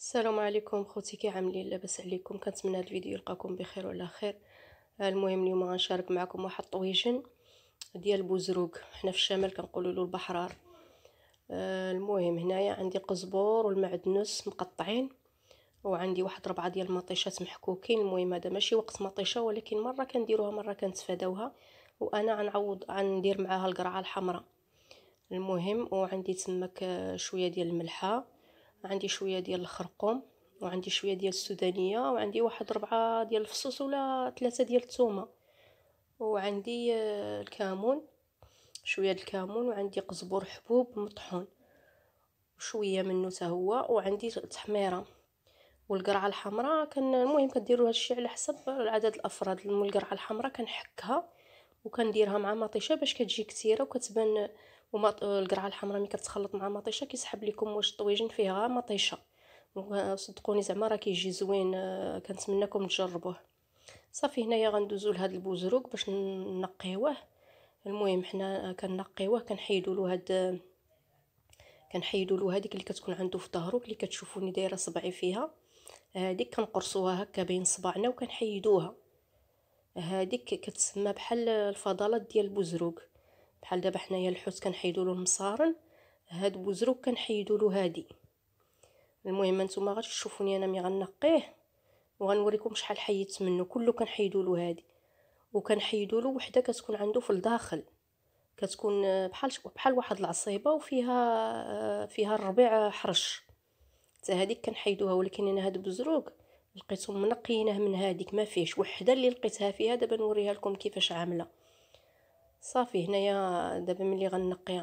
السلام عليكم خوتي كي عاملين لاباس عليكم كنتمنى هذا الفيديو يلقاكم بخير وعلى خير المهم اليوم غنشارك معكم واحد الطويجن ديال بوزروق حنا في الشمال كنقولوا له البحرار آه، المهم هنايا عندي قزبور والمعدنوس مقطعين وعندي واحد ربعة ديال المطيشات محكوكين المهم هذا ماشي وقت مطيشه ولكن مره كنديروها مره كنتفاداوها وانا غنعوض غندير معاها القرعه الحمراء المهم وعندي تماك آه، شويه ديال الملحه عندي شويه ديال الخرقوم وعندي شويه ديال السودانيه وعندي واحد ربعه ديال الفصوص ولا ثلاثه ديال الثومه وعندي آه، الكامون شويه الكامون وعندي قزبر حبوب مطحون شويه منه حتى هو وعندي تحميره والقرعه الحمراء كان المهم كديروا هادشي على حسب عدد الافراد القرعه الحمراء كنحكها وكنديرها مع مطيشه باش كتجي كثيره وكتبان والقرعه الحمراء ملي كتخلط مع مطيشه كيسحب لكم واش الطويجن فيها مطيشه آه، صدقوني زعما راه كيجي زوين آه، كنتمناكم تجربوه صافي هنايا غندوزو لهاد البوزروك باش نقيوه المهم حنا آه، كنقيوه كنحيدو له هاد كنحيدو له هذيك اللي كتكون عنده في ظهرو اللي كتشوفوني دايره صبعي فيها هذيك كنقرصوها هكا بين صباعنا وكنحيدوها هذيك كتسمى بحال الفضلات ديال البوزروك بحال دابا حنايا الحوت كنحيدو له المصارن هاد بوزرو كنحيدو له هادي المهم انتما غادي تشوفوني انا مي غنقيه وغنوريكم شحال حيدت منه كله كنحيدو له هادي وكنحيدو له وحده كتكون عنده في الداخل كتكون بحال بحال واحد العصيبه وفيها فيها الربيع حرش حتى هذيك كنحيدوها ولكن انا هاد بزروك لقيتهم منقيينه من هذيك ما فيهش وحده اللي لقيتها فيها دابا نوريها لكم كيفاش عامله صافي هنايا دابا ملي غنقي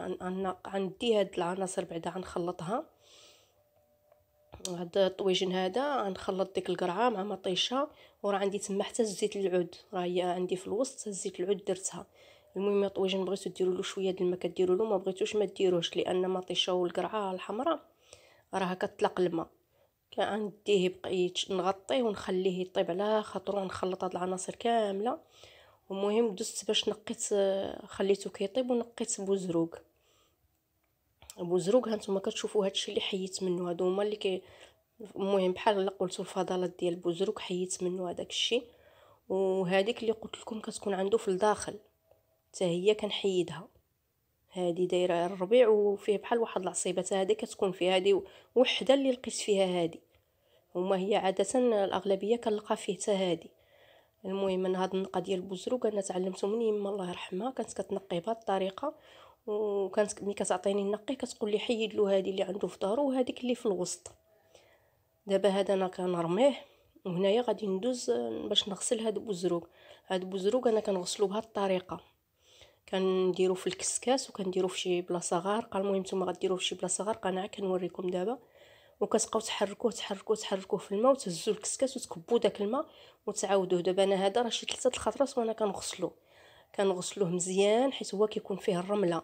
غندي هاد العناصر بعدا غنخلطها هاد الطويجن هذا غنخلط ديك القرعه مع مطيشه وراه عندي تما حتى زيت العود راه هي عندي في الوسط زيت العود درتها المهم الطويجن بغيتو ديروا له شويه ديال الماء كديروا له ما بغيتوش ما ديروهش لان مطيشه والقرعه الحمراء راها كطلق الماء كنديه بقيت نغطيه ونخليه يطيب على خاطر ونخلط هاد العناصر كامله المهم دزت باش نقيت آه، خليته كيطيب ونقيت بوزروق بوزروق هانتوما كتشوفوا هادشي اللي حيت منه هادو هما اللي كي المهم بحال الا قلتو الفضلات ديال بوزروق حيت منه هذاك الشيء وهذيك اللي قلت لكم كتكون عنده في الداخل حتى هي كنحيدها هادي دايره الربيع وفيه بحال واحد العصيبه هادي كتكون فيها هادي وحده اللي لقيت فيها هادي هما هي عاده الاغلبيه كنلقى فيه حتى هادي المهم انا هاد النقه ديال البزروك انا تعلمته من يما الله يرحمها كانت كتنقي بهاد الطريقه وكانت ملي كتعطيني النقي كتقول لي حيد له هادي اللي عنده في دارو وهاديك اللي في الوسط دابا هذا انا كنرميه وهنايا غادي ندوز آه، باش نغسل هاد البزروك هاد البزروك انا كنغسلو بهاد الطريقه كنديرو في الكسكاس وكنديرو في شي بلاصه غارقه المهم نتوما غديروه في شي بلاصه غارقه انا كنوريكم دابا وكتبقاو تحركوه تحركوه تحركوه في الماء وتهزوا الكسكاس وتكبوا داك الماء وتعاودوه دابا انا هذا راه شي ثلاثه الخطرات وانا كنغسلو كنغسلوه مزيان حيت هو كيكون فيه الرمله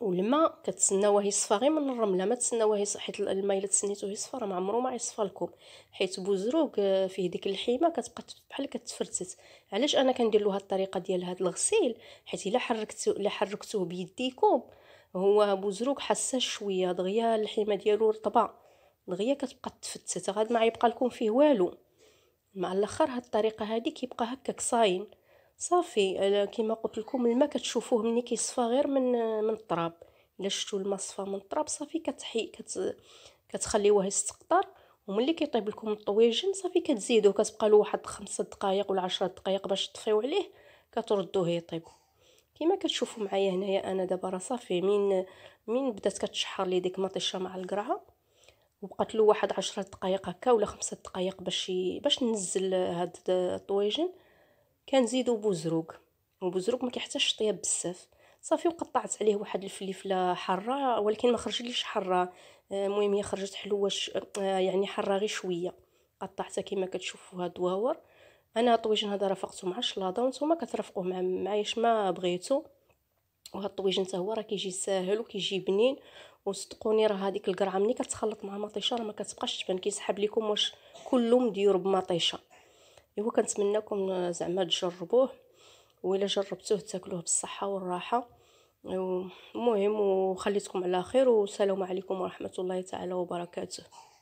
والماء كتسناوه يصفى غير من الرمله ما تسناوه يصفى حيت الماء الا تسنيتوه يصفى راه ما عمرو ما يصفى لكم حيت بوزروك فيه ديك الحيمه كتبقى بحال كتفرتت علاش انا كندير له هاد الطريقه ديال هاد الغسيل حيت الا حركتو الا حركتوه بيديكم هو بوزروك حساس شويه دغيا الحيمه ديالو رطبه دغيا كتبقى تفتت غاد ما يبقى لكم فيه والو مع الاخر هاد الطريقه هادي كيبقى هكاك صاين صافي كما قلت لكم الماء كتشوفوه ملي كيصفى غير من من التراب الا شفتوا الماء صفى من التراب صافي كتحي كت كتخليوه يستقطر وملي كيطيب لكم الطويجن صافي كتزيدوه كتبقى له واحد خمسة دقائق ولا عشرة دقائق باش تطفيو عليه كتردوه يطيب كما كتشوفوا معايا هنايا انا دابا راه صافي من من بدات كتشحر لي ديك مطيشه مع القرعه وبقات له واحد عشرة دقائق هكا ولا خمسة دقائق باش باش ننزل هاد الطويجن كنزيدو بوزروق وبوزروق ما كيحتاجش طياب بزاف صافي وقطعت عليه واحد الفليفله حاره ولكن ما خرجليش حاره آه، المهم هي خرجت حلوه آه، يعني حاره غير شويه قطعتها كما كتشوفوا هاد الدواور انا الطويجن هذا رافقته مع الشلاضه وانتم كترفقوه مع معيش ما بغيتو وهاد الطويجن هو راه كيجي ساهل وكيجي بنين وصدقوني راه هذيك القرعه ملي كتخلط مع مطيشه راه ما كتبقاش تبان كيسحب لكم واش كله مديور بمطيشه ايوا كنتمنىكم زعما تجربوه وإلا جربتوه تاكلوه بالصحه والراحه المهم وخليتكم على خير والسلام عليكم ورحمه الله تعالى وبركاته